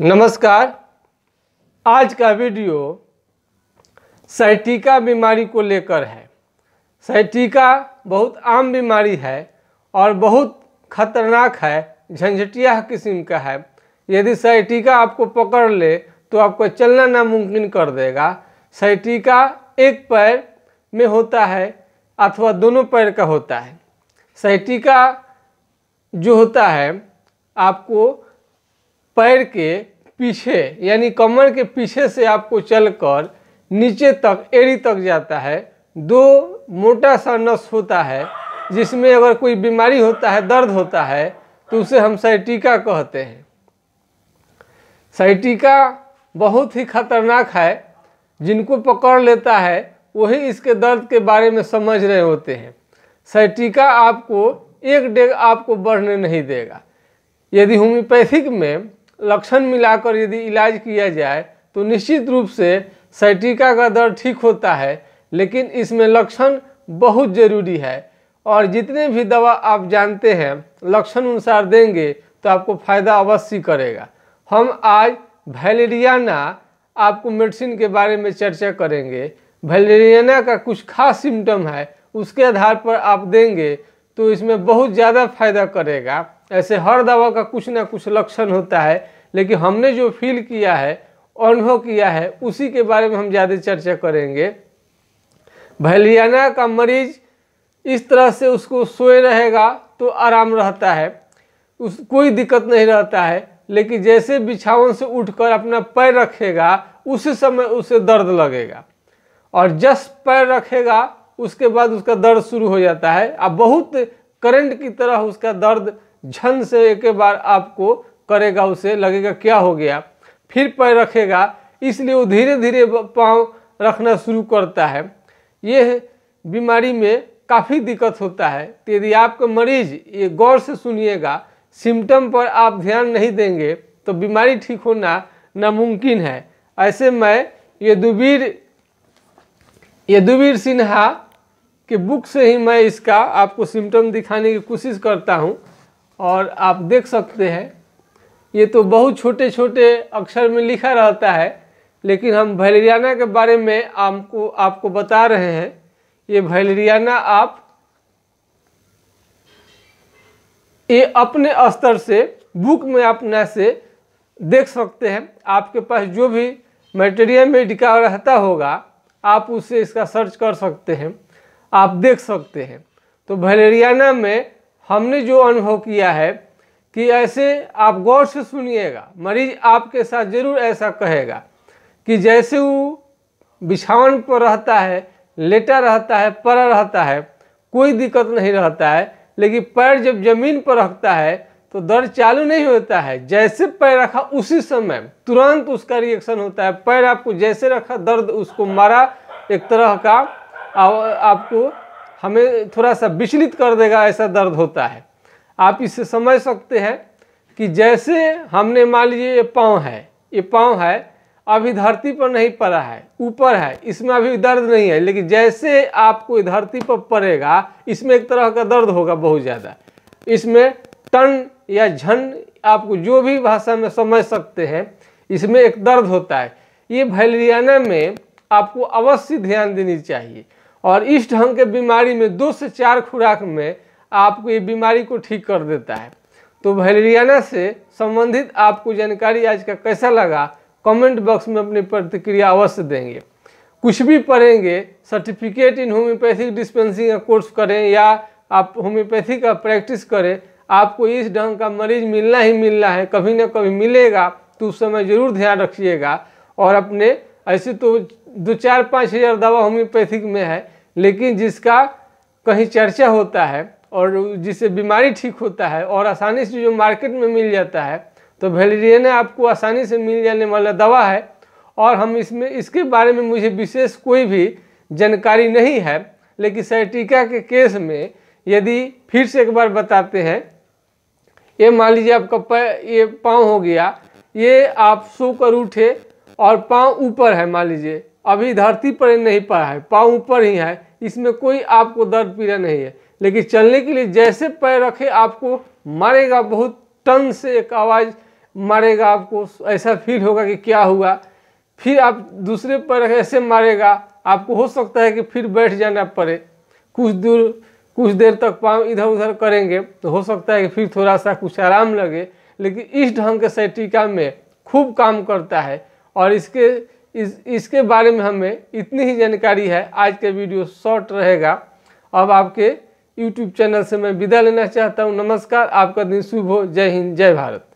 नमस्कार आज का वीडियो साइटिका बीमारी को लेकर है साइटिका बहुत आम बीमारी है और बहुत खतरनाक है झंझटिया किस्म का है यदि साइटिका आपको पकड़ ले तो आपको चलना नामुमकिन कर देगा साइटिका एक पैर में होता है अथवा दोनों पैर का होता है साइटिका जो होता है आपको पैर के पीछे यानी कमर के पीछे से आपको चलकर नीचे तक एड़ी तक जाता है दो मोटा सा नस होता है जिसमें अगर कोई बीमारी होता है दर्द होता है तो उसे हम साइटिका कहते हैं साइटिका बहुत ही खतरनाक है जिनको पकड़ लेता है वही इसके दर्द के बारे में समझ रहे होते हैं साइटिका आपको एक डेग आपको बढ़ने नहीं देगा यदि होम्योपैथिक में लक्षण मिलाकर यदि इलाज किया जाए तो निश्चित रूप से सैटिका का दर्द ठीक होता है लेकिन इसमें लक्षण बहुत ज़रूरी है और जितने भी दवा आप जानते हैं लक्षण अनुसार देंगे तो आपको फ़ायदा अवश्य करेगा हम आज भैलेरियाना आपको मेडिसिन के बारे में चर्चा करेंगे भैलेरियाना का कुछ खास सिम्टम है उसके आधार पर आप देंगे तो इसमें बहुत ज़्यादा फायदा करेगा ऐसे हर दवा का कुछ ना कुछ लक्षण होता है लेकिन हमने जो फील किया है अनुभव किया है उसी के बारे में हम ज़्यादा चर्चा करेंगे भैलियाना का मरीज इस तरह से उसको सोए रहेगा तो आराम रहता है उस कोई दिक्कत नहीं रहता है लेकिन जैसे बिछावन से उठकर अपना पैर रखेगा उसी समय उसे दर्द लगेगा और जस पैर रखेगा उसके बाद उसका दर्द शुरू हो जाता है अब बहुत करंट की तरह उसका दर्द झन से एक बार आपको करेगा उसे लगेगा क्या हो गया फिर पैर रखेगा इसलिए वो धीरे धीरे पाँव रखना शुरू करता है यह बीमारी में काफ़ी दिक्कत होता है तो यदि आपका मरीज ये गौर से सुनिएगा सिम्टम पर आप ध्यान नहीं देंगे तो बीमारी ठीक होना नामुमकिन है ऐसे मैं यदुवीर यदुवीर सिन्हा की बुक से ही मैं इसका आपको सिम्टम दिखाने की कोशिश करता हूँ और आप देख सकते हैं ये तो बहुत छोटे छोटे अक्षर में लिखा रहता है लेकिन हम भैलरियाना के बारे में आपको आपको बता रहे हैं ये भैलरियाना आप ये अपने स्तर से बुक में अपने से देख सकते हैं आपके पास जो भी मटेरियल में डिका रहता होगा आप उसे इसका सर्च कर सकते हैं आप देख सकते हैं तो भैलरियाना में हमने जो अनुभव किया है कि ऐसे आप गौर से सुनिएगा मरीज आपके साथ ज़रूर ऐसा कहेगा कि जैसे वो बिछावन पर रहता है लेटा रहता है पड़ा रहता है कोई दिक्कत नहीं रहता है लेकिन पैर जब जमीन पर रखता है तो दर्द चालू नहीं होता है जैसे पैर रखा उसी समय तुरंत उसका रिएक्शन होता है पैर आपको जैसे रखा दर्द उसको मारा एक तरह का आपको हमें थोड़ा सा विचलित कर देगा ऐसा दर्द होता है आप इसे समझ सकते हैं कि जैसे हमने मान लीजिए ये पाँव है ये पाँव है अभी धरती पर नहीं पड़ा है ऊपर है इसमें अभी दर्द नहीं है लेकिन जैसे आपको धरती पर पड़ेगा इसमें एक तरह का दर्द होगा बहुत ज़्यादा इसमें टन या झन आपको जो भी भाषा में समझ सकते हैं इसमें एक दर्द होता है ये भैलरियाना में आपको अवश्य ध्यान देनी चाहिए और इस ढंग के बीमारी में दो से चार खुराक में आपको ये बीमारी को ठीक कर देता है तो वेलेरियाना से संबंधित आपको जानकारी आज का कैसा लगा कमेंट बॉक्स में अपनी प्रतिक्रिया अवश्य देंगे कुछ भी पढ़ेंगे सर्टिफिकेट इन होम्योपैथिक डिस्पेंसिंग का कोर्स करें या आप होम्योपैथी का प्रैक्टिस करें आपको इस ढंग का मरीज मिलना ही मिलना है कभी ना कभी मिलेगा तो उस समय ज़रूर ध्यान रखिएगा और अपने ऐसे तो दो चार पाँच हज़ार दवा होम्योपैथिक में है लेकिन जिसका कहीं चर्चा होता है और जिससे बीमारी ठीक होता है और आसानी से जो मार्केट में मिल जाता है तो वेलेरियाना आपको आसानी से मिल जाने वाला दवा है और हम इसमें इसके बारे में मुझे विशेष कोई भी जानकारी नहीं है लेकिन सैटिका के केस में यदि फिर से एक बार बताते हैं ये मान लीजिए आपका प, ये पाँव हो गया ये आप सो कर उठे और पाँव ऊपर है मान लीजिए अभी धरती पर नहीं पड़ा है पाँव ऊपर ही है इसमें कोई आपको दर्द पीड़ा नहीं है लेकिन चलने के लिए जैसे पैर रखे आपको मारेगा बहुत टन से एक आवाज़ मारेगा आपको ऐसा फील होगा कि क्या हुआ फिर आप दूसरे पैर रखे ऐसे मारेगा आपको हो सकता है कि फिर बैठ जाना पड़े कुछ दूर कुछ देर तक पाँव इधर उधर करेंगे तो हो सकता है कि फिर थोड़ा सा कुछ आराम लगे लेकिन इस ढंग के सैटिका में खूब काम करता है और इसके इस इसके बारे में हमें इतनी ही जानकारी है आज का वीडियो शॉर्ट रहेगा अब आपके यूट्यूब चैनल से मैं विदा लेना चाहता हूँ नमस्कार आपका दिन शुभ हो जय हिंद जय भारत